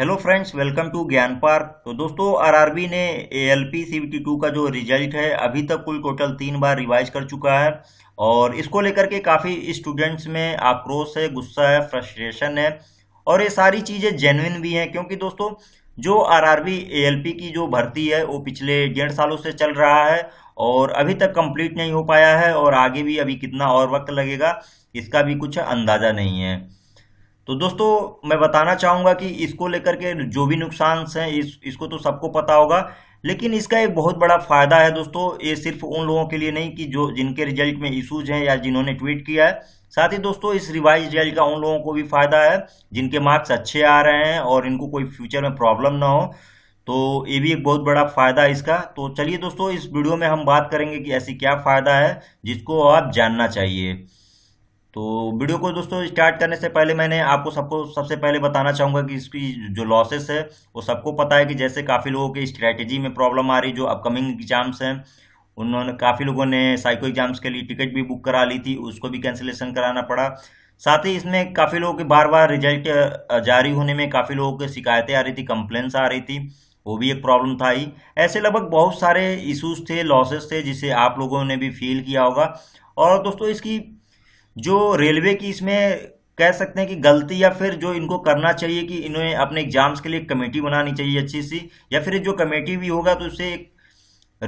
hello friends welcome to Gyan park तो दोस्तों RRB ने ए एल टू का जो रिजल्ट है अभी तक कुल टोटल तीन बार रिवाइज कर चुका है और इसको लेकर के काफ़ी स्टूडेंट्स में आक्रोश है गुस्सा है फ्रस्ट्रेशन है और ये सारी चीज़ें जेनविन भी हैं क्योंकि दोस्तों जो आरआरबी आर की जो भर्ती है वो पिछले डेढ़ सालों से चल रहा है और अभी तक कम्प्लीट नहीं हो पाया है और आगे भी अभी कितना और वक्त लगेगा इसका भी कुछ अंदाज़ा नहीं है तो दोस्तों मैं बताना चाहूँगा कि इसको लेकर के जो भी नुकसान हैं इस इसको तो सबको पता होगा लेकिन इसका एक बहुत बड़ा फायदा है दोस्तों ये सिर्फ उन लोगों के लिए नहीं कि जो जिनके रिजल्ट में इशूज हैं या जिन्होंने ट्वीट किया है साथ ही दोस्तों इस रिवाइज रिजल्ट का उन लोगों को भी फायदा है जिनके मार्क्स अच्छे आ रहे हैं और इनको कोई फ्यूचर में प्रॉब्लम ना हो तो ये भी एक बहुत बड़ा फायदा है इसका तो चलिए दोस्तों इस वीडियो में हम बात करेंगे कि ऐसी क्या फायदा है जिसको आप जानना चाहिए तो वीडियो को दोस्तों स्टार्ट करने से पहले मैंने आपको सबको सबसे पहले बताना चाहूँगा कि इसकी जो लॉसेस है वो सबको पता है कि जैसे काफ़ी लोगों की स्ट्रैटेजी में प्रॉब्लम आ रही जो अपकमिंग एग्जाम्स हैं उन्होंने काफ़ी लोगों ने साइको एग्जाम्स के लिए टिकट भी बुक करा ली थी उसको भी कैंसिलेशन कराना पड़ा साथ ही इसमें काफ़ी लोगों के बार बार रिजल्ट जारी होने में काफ़ी लोगों की शिकायतें आ रही थी कंप्लेन्स आ रही थी वो भी एक प्रॉब्लम था ही ऐसे लगभग बहुत सारे इशूज थे लॉसेस थे जिसे आप लोगों ने भी फील किया होगा और दोस्तों इसकी जो रेलवे की इसमें कह सकते हैं कि गलती या फिर जो इनको करना चाहिए कि इन्हें अपने एग्जाम्स के लिए कमेटी बनानी चाहिए अच्छी सी या फिर जो कमेटी भी होगा तो उसे एक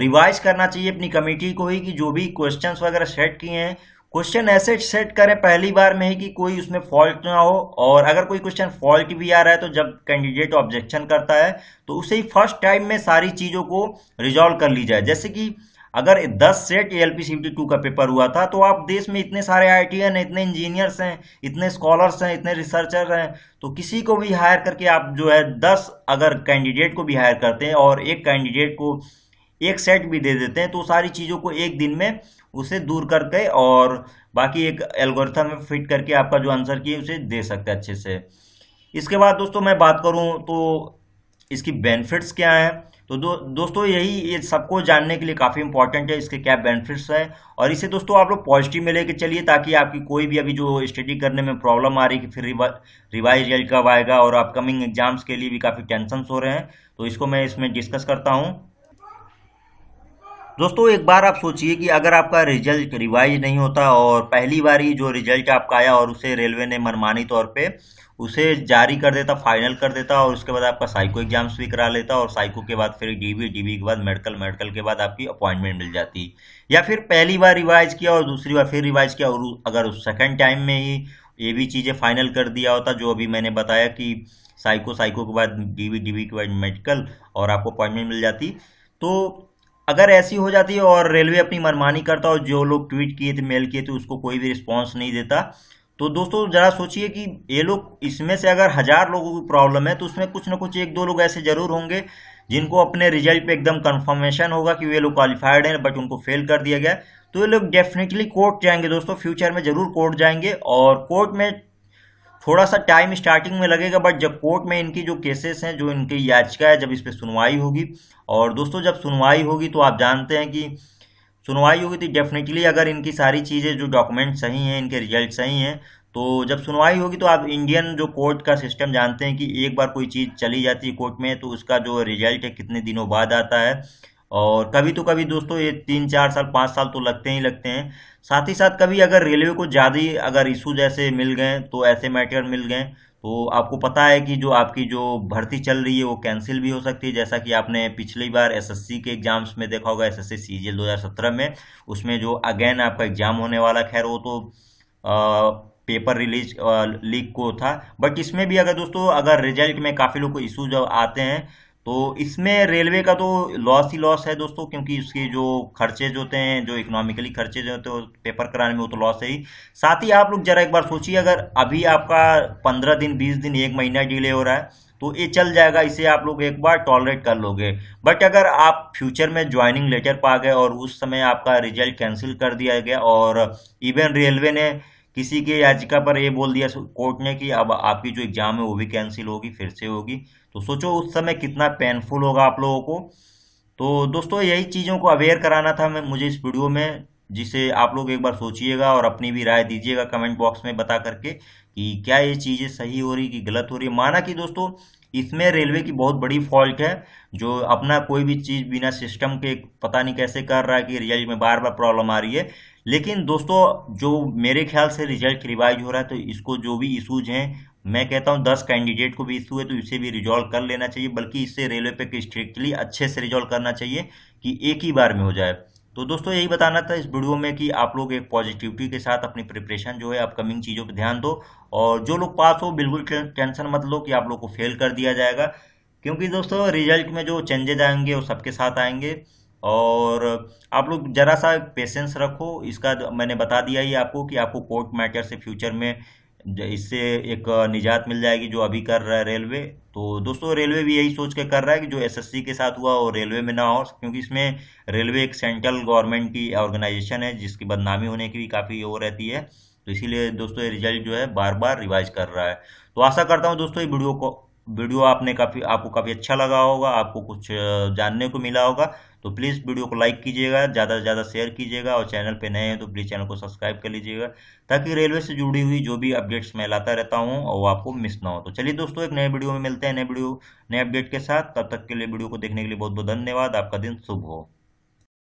रिवाइज करना चाहिए अपनी कमेटी को ही कि जो भी क्वेश्चन वगैरह सेट किए हैं क्वेश्चन ऐसे सेट करें पहली बार में ही कि कोई उसमें फॉल्ट ना हो और अगर कोई क्वेश्चन फॉल्ट भी आ रहा है तो जब कैंडिडेट ऑब्जेक्शन करता है तो उसे ही फर्स्ट टाइम में सारी चीज़ों को रिजॉल्व कर ली जाए जैसे कि अगर 10 set A L P two का पेपर हुआ था तो आप देश में इतने सारे आई टी हैं इतने इंजीनियर्स हैं इतने स्कॉलर्स हैं इतने रिसर्चर हैं तो किसी को भी हायर करके आप जो है 10 अगर कैंडिडेट को भी हायर करते हैं और एक कैंडिडेट को एक सेट भी दे देते हैं तो सारी चीज़ों को एक दिन में उसे दूर करके और बाकी एक एल्गोरिथम में फिट करके आपका जो आंसर किए उसे दे सकते हैं अच्छे से इसके बाद दोस्तों मैं बात करूँ तो इसकी बेनिफिट्स क्या हैं तो दो, दोस्तों यही ये सबको जानने के लिए काफ़ी इंपॉर्टेंट है इसके क्या बेनिफिट्स है और इसे दोस्तों आप लोग पॉजिटिव में लेके चलिए ताकि आपकी कोई भी अभी जो स्टडी करने में प्रॉब्लम आ रही कि फिर रिवाइज रिजल्ट कब आएगा और अपकमिंग एग्जाम्स के लिए भी काफ़ी टेंशन हो रहे हैं तो इसको मैं इसमें डिस्कस करता हूँ दोस्तों एक बार आप सोचिए कि अगर आपका रिजल्ट रिवाइज नहीं होता और पहली बार ही जो रिजल्ट आपका आया और उसे रेलवे ने मनमानी तौर पे उसे जारी कर देता फाइनल कर देता और उसके बाद आपका साइको एग्जाम्स भी करा लेता और साइको के बाद फिर डीबी डीबी के बाद मेडिकल मेडिकल के बाद आपकी अपॉइंटमेंट मिल जाती या फिर पहली बार रिवाइज किया और दूसरी बार फिर रिवाइज किया और अगर उस सेकेंड टाइम में ही ये भी चीज़ें फाइनल कर दिया होता जो अभी मैंने बताया कि साइको साइको के बाद डी डीवी के बाद मेडिकल और आपको अपॉइंटमेंट मिल जाती तो अगर ऐसी हो जाती है और रेलवे अपनी मनमानी करता और जो लोग ट्वीट किए थे मेल किए थे उसको कोई भी रिस्पॉन्स नहीं देता तो दोस्तों जरा सोचिए कि ये लोग इसमें से अगर हज़ार लोगों की प्रॉब्लम है तो उसमें कुछ ना कुछ एक दो लोग ऐसे ज़रूर होंगे जिनको अपने रिजल्ट पे एकदम कंफर्मेशन होगा कि वे लोग क्वालिफाइड हैं बट उनको फेल कर दिया गया तो ये लोग डेफिनेटली कोर्ट जाएंगे दोस्तों फ्यूचर में ज़रूर कोर्ट जाएंगे और कोर्ट में थोड़ा सा टाइम स्टार्टिंग में लगेगा बट जब कोर्ट में इनकी जो केसेस हैं जो इनकी याचिका है जब इस पर सुनवाई होगी और दोस्तों जब सुनवाई होगी तो आप जानते हैं कि सुनवाई होगी तो डेफिनेटली अगर इनकी सारी चीज़ें जो डॉक्यूमेंट सही हैं इनके रिजल्ट सही हैं तो जब सुनवाई होगी तो आप इंडियन जो कोर्ट का सिस्टम जानते हैं कि एक बार कोई चीज़ चली जाती है कोर्ट में तो उसका जो रिजल्ट है कितने दिनों बाद आता है और कभी तो कभी दोस्तों ये तीन चार साल पाँच साल तो लगते ही लगते हैं साथ ही साथ कभी अगर रेलवे को ज़्यादा अगर इशू जैसे मिल गए तो ऐसे मैटर मिल गए तो आपको पता है कि जो आपकी जो भर्ती चल रही है वो कैंसिल भी हो सकती है जैसा कि आपने पिछली बार एसएससी के एग्ज़ाम्स में देखा होगा एसएससी सीजीएल 2017 में उसमें जो अगेन आपका एग्ज़ाम होने वाला खैर वो तो आ, पेपर रिलीज लीक को था बट इसमें भी अगर दोस्तों अगर रिजल्ट में काफ़ी लोग को इशूज आते हैं तो इसमें रेलवे का तो लॉस ही लॉस है दोस्तों क्योंकि उसके जो खर्चे जो होते हैं जो इकोनॉमिकली खर्चे जो होते हैं पेपर कराने में वो तो लॉस है ही साथ ही आप लोग जरा एक बार सोचिए अगर अभी आपका पंद्रह दिन बीस दिन एक महीना डिले हो रहा है तो ये चल जाएगा इसे आप लोग एक बार टॉलरेट कर लोगे बट अगर आप फ्यूचर में ज्वाइनिंग लेटर पा गए और उस समय आपका रिजल्ट कैंसिल कर दिया गया और इवन रेलवे ने किसी के याचिका पर ये बोल दिया कोर्ट ने कि अब आपकी जो एग्ज़ाम है वो भी कैंसिल होगी फिर से होगी तो सोचो उस समय कितना पेनफुल होगा आप लोगों को तो दोस्तों यही चीज़ों को अवेयर कराना था मैं मुझे इस वीडियो में जिसे आप लोग एक बार सोचिएगा और अपनी भी राय दीजिएगा कमेंट बॉक्स में बता करके कि क्या ये चीज़ें सही हो रही कि गलत हो रही माना कि दोस्तों इसमें रेलवे की बहुत बड़ी फॉल्ट है जो अपना कोई भी चीज़ बिना सिस्टम के पता नहीं कैसे कर रहा है कि रिजल्ट में बार बार प्रॉब्लम आ रही है लेकिन दोस्तों जो मेरे ख्याल से रिजल्ट रिवाइज हो रहा है तो इसको जो भी इशूज हैं मैं कहता हूं दस कैंडिडेट को भी इशू है तो इसे भी रिजॉल्व कर लेना चाहिए बल्कि इससे रेलवे पे स्ट्रिक्टली अच्छे से रिजॉल्व करना चाहिए कि एक ही बार में हो जाए तो दोस्तों यही बताना था इस वीडियो में कि आप लोग एक पॉजिटिविटी के साथ अपनी प्रिपरेशन जो है अपकमिंग चीज़ों पर ध्यान दो और जो लोग पास हो बिल्कुल टेंशन मत लो कि आप लोग को फेल कर दिया जाएगा क्योंकि दोस्तों रिजल्ट में जो चेंजेज आएंगे वो सबके साथ आएंगे और आप लोग ज़रा सा पेशेंस रखो इसका मैंने बता दिया ही आपको कि आपको कोर्ट मैटर से फ्यूचर में इससे एक निजात मिल जाएगी जो अभी कर रहा है रेलवे तो दोस्तों रेलवे भी यही सोच के कर रहा है कि जो एसएससी के साथ हुआ वो रेलवे में ना हो क्योंकि इसमें रेलवे एक सेंट्रल गवर्नमेंट की ऑर्गेनाइजेशन है जिसकी बदनामी होने की भी काफ़ी वो रहती है तो इसीलिए दोस्तों ये रिजल्ट जो है बार बार रिवाइज कर रहा है तो आशा करता हूँ दोस्तों ये वीडियो को वीडियो आपने काफ़ी आपको काफ़ी अच्छा लगा होगा आपको कुछ जानने को मिला होगा तो प्लीज़ वीडियो को लाइक कीजिएगा ज़्यादा से ज़्यादा शेयर कीजिएगा और चैनल पे नए हैं तो प्लीज़ चैनल को सब्सक्राइब कर लीजिएगा ताकि रेलवे से जुड़ी हुई जो भी अपडेट्स मैं लाता रहता हूँ और वो आपको मिस ना हो तो चलिए दोस्तों एक नए वीडियो में मिलते हैं नए वीडियो नए अपडेट के साथ तब तक के लिए वीडियो को देखने के लिए बहुत बहुत धन्यवाद आपका दिन शुभ हो